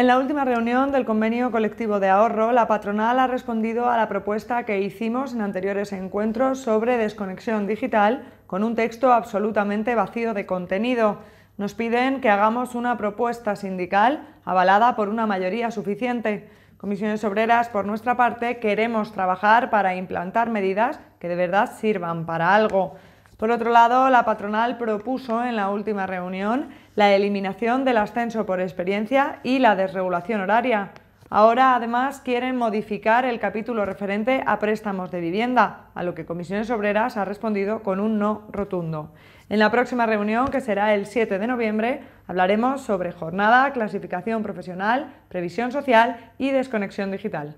En la última reunión del convenio colectivo de ahorro, la patronal ha respondido a la propuesta que hicimos en anteriores encuentros sobre desconexión digital con un texto absolutamente vacío de contenido. Nos piden que hagamos una propuesta sindical avalada por una mayoría suficiente. Comisiones Obreras, por nuestra parte, queremos trabajar para implantar medidas que de verdad sirvan para algo. Por otro lado, la patronal propuso en la última reunión la eliminación del ascenso por experiencia y la desregulación horaria. Ahora, además, quieren modificar el capítulo referente a préstamos de vivienda, a lo que Comisiones Obreras ha respondido con un no rotundo. En la próxima reunión, que será el 7 de noviembre, hablaremos sobre jornada, clasificación profesional, previsión social y desconexión digital.